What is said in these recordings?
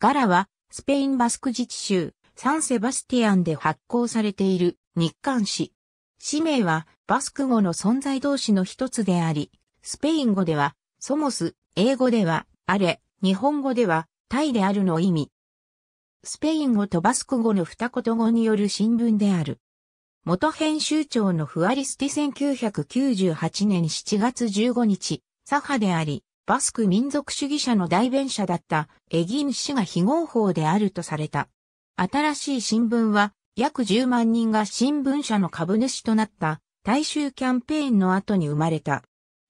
ガラは、スペインバスク自治州、サンセバスティアンで発行されている日刊誌。氏名は、バスク語の存在同士の一つであり、スペイン語では、ソモス、英語では、アレ、日本語では、タイであるの意味。スペイン語とバスク語の二言語による新聞である。元編集長のフアリスティ1998年7月15日、サハであり、バスク民族主義者の代弁者だったエギン氏が非合法であるとされた。新しい新聞は約10万人が新聞社の株主となった大衆キャンペーンの後に生まれた。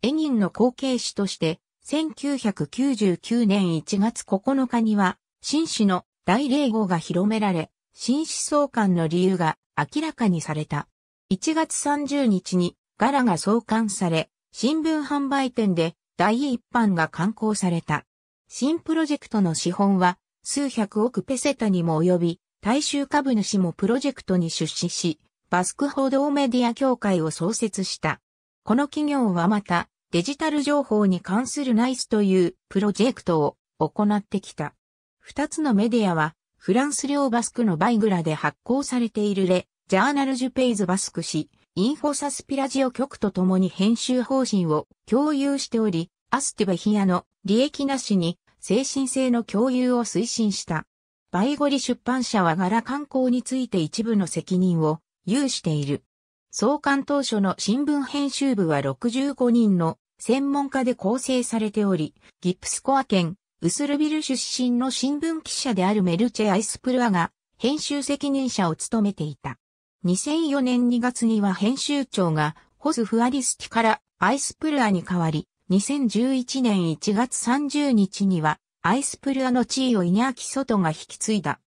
エギンの後継者として1999年1月9日には新氏の大礼号が広められ、新思想官の理由が明らかにされた。1月30日に柄が創刊され、新聞販売店で大一般が刊行された。新プロジェクトの資本は数百億ペセタにも及び、大衆株主もプロジェクトに出資し、バスク報道メディア協会を創設した。この企業はまた、デジタル情報に関するナイスというプロジェクトを行ってきた。二つのメディアは、フランス領バスクのバイグラで発行されているレ、ジャーナルジュペイズバスク氏。インフォサスピラジオ局と共に編集方針を共有しており、アスティバヒアの利益なしに精神性の共有を推進した。バイゴリ出版社は柄観光について一部の責任を有している。創刊当初の新聞編集部は65人の専門家で構成されており、ギプスコア県ウスルビル出身の新聞記者であるメルチェ・アイスプルアが編集責任者を務めていた。2004年2月には編集長がホスフアリスティからアイスプルアに変わり、2011年1月30日にはアイスプルアの地位をイニャーキソトが引き継いだ。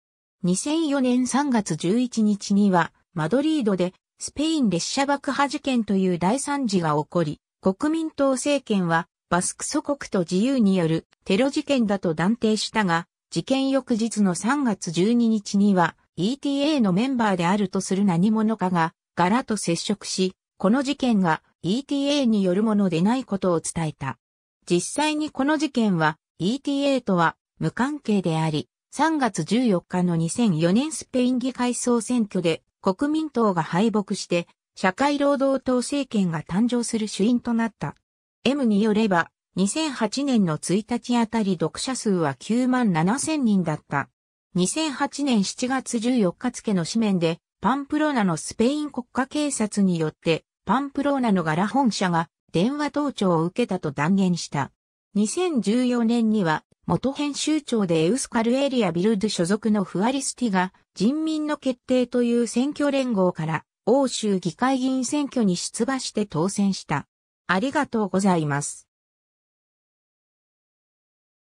2004年3月11日にはマドリードでスペイン列車爆破事件という大惨事が起こり、国民党政権はバスク祖国と自由によるテロ事件だと断定したが、事件翌日の3月12日には ETA のメンバーであるとする何者かがガラと接触し、この事件が ETA によるものでないことを伝えた。実際にこの事件は ETA とは無関係であり、3月14日の2004年スペイン議会総選挙で国民党が敗北して社会労働党政権が誕生する主因となった。M によれば2008年の1日あたり読者数は9万7千人だった。2008年7月14日付の紙面で、パンプローナのスペイン国家警察によって、パンプローナのガラ本社が電話盗聴を受けたと断言した。2014年には、元編集長でエウスカルエリアビルド所属のフアリスティが、人民の決定という選挙連合から、欧州議会議員選挙に出馬して当選した。ありがとうございます。